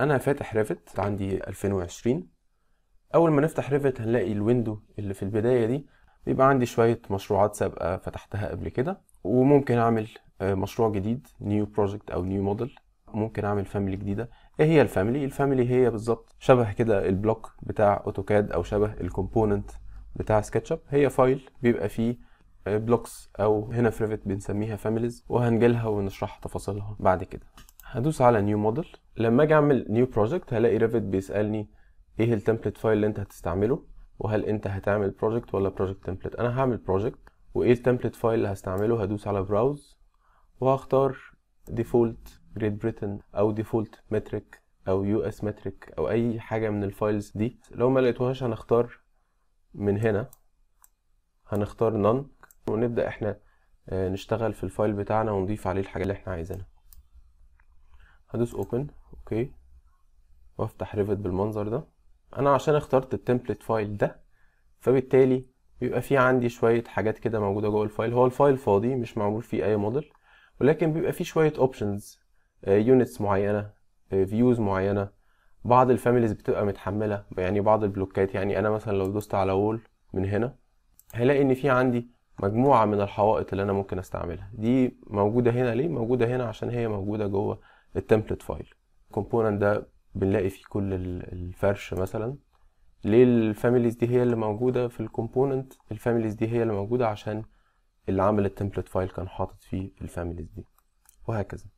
انا فاتح ريفت عندي 2020 اول ما نفتح ريفت هنلاقي الويندو اللي في البدايه دي بيبقى عندي شويه مشروعات سابقه فتحتها قبل كده وممكن اعمل آه، مشروع جديد نيو بروجكت او نيو موديل ممكن اعمل فاميلي جديده ايه هي الفاميلي الفاميلي هي بالظبط شبه كده البلوك بتاع اوتوكاد او شبه الكومبوننت بتاع سكتش هي فايل بيبقى فيه بلوكس آه، او هنا في ريفت بنسميها فاميليز وهنجيلها ونشرح تفاصيلها بعد كده هدوس على نيو موديل لما اجي اعمل نيو بروجكت هلاقي ريفت بيسالني ايه التمبلت فايل اللي انت هتستعمله وهل انت هتعمل بروجكت ولا بروجكت تمبلت انا هعمل بروجكت وايه التمبلت فايل اللي هستعمله هدوس على براوز وهختار ديفولت جريت بريتن او ديفولت متريك او يو اس متريك او اي حاجه من الفايلز دي لو ما لقيتوهاش هنختار من هنا هنختار نون ونبدا احنا آه، نشتغل في الفايل بتاعنا ونضيف عليه الحاجه اللي احنا عايزينها هدوس اوبن اوكي وافتح ريفت بالمنظر ده انا عشان اخترت التمبلت فايل ده فبالتالي بيبقى في عندي شوية حاجات كده موجودة جوه الفايل هو الفايل فاضي مش معمول فيه اي موديل ولكن بيبقى فيه شوية اوبشنز آه، يونتس معينة فيوز آه، معينة بعض الفاميليز بتبقى متحملة يعني بعض البلوكات يعني انا مثلا لو دوست على وول من هنا هلاقي ان في عندي مجموعة من الحوائط اللي انا ممكن استعملها دي موجودة هنا ليه موجودة هنا عشان هي موجودة جوه التمبلت فايل الكومبوننت ده بنلاقي فيه كل الفرش مثلا ليه الفاميليز دي هي اللي موجوده في الكومبوننت الفاميليز دي هي اللي موجوده عشان اللي عمل التمبلت فايل كان حاطط فيه الفاميليز دي وهكذا